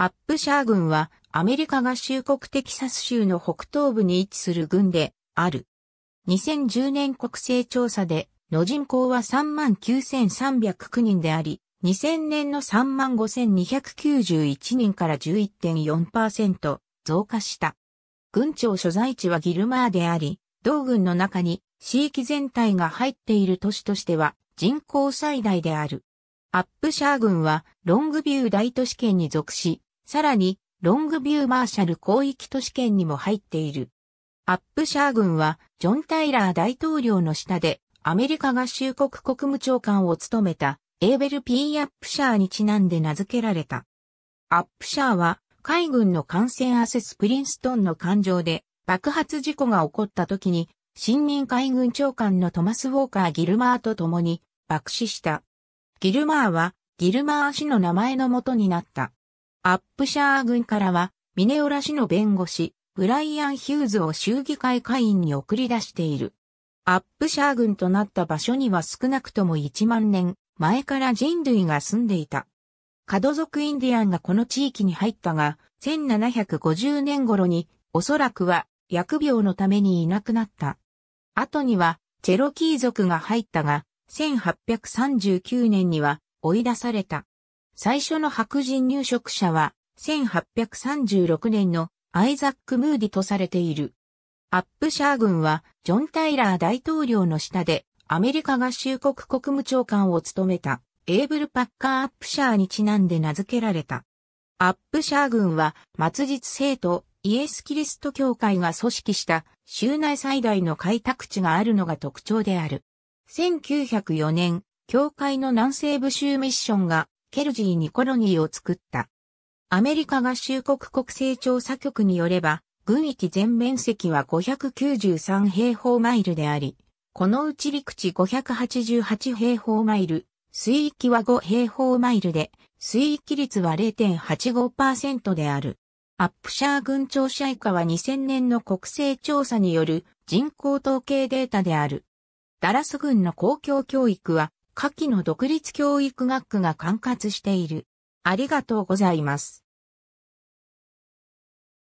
アップシャー軍はアメリカ合衆国テキサス州の北東部に位置する軍である。2010年国勢調査での人口は39,309人であり、2000年の35,291人から11.4%増加した。軍庁所在地はギルマーであり、同軍の中に地域全体が入っている都市としては人口最大である。アップシャー軍はロングビュー大都市圏に属し、さらに、ロングビューマーシャル広域都市圏にも入っている。アップシャー軍は、ジョン・タイラー大統領の下で、アメリカ合衆国国務長官を務めた、エーベル・ピー・アップシャーにちなんで名付けられた。アップシャーは、海軍の艦船アセス・プリンストンの艦上で、爆発事故が起こった時に、新任海軍長官のトマス・ウォーカー・ギルマーと共に、爆死した。ギルマーは、ギルマー氏の名前のもとになった。アップシャー軍からは、ミネオラ氏の弁護士、ブライアン・ヒューズを州議会会員に送り出している。アップシャー軍となった場所には少なくとも1万年前から人類が住んでいた。カド族インディアンがこの地域に入ったが、1750年頃におそらくは薬病のためにいなくなった。後にはチェロキー族が入ったが、1839年には追い出された。最初の白人入植者は、1836年のアイザック・ムーディとされている。アップシャー軍は、ジョン・タイラー大統領の下で、アメリカ合衆国国務長官を務めた、エーブル・パッカー・アップシャーにちなんで名付けられた。アップシャー軍は、末日生徒、イエス・キリスト教会が組織した州内最大の開拓地があるのが特徴である。1904年、教会の南西部州ミッションがケルジーにコロニーを作った。アメリカ合衆国国勢調査局によれば、軍域全面積は593平方マイルであり、このうち陸地588平方マイル、水域は5平方マイルで、水域率は0.85%である。アップシャー軍庁舎以下は2000年の国勢調査による人口統計データである。ダラス軍の公共教育は下記の独立教育学区が管轄している。ありがとうございます。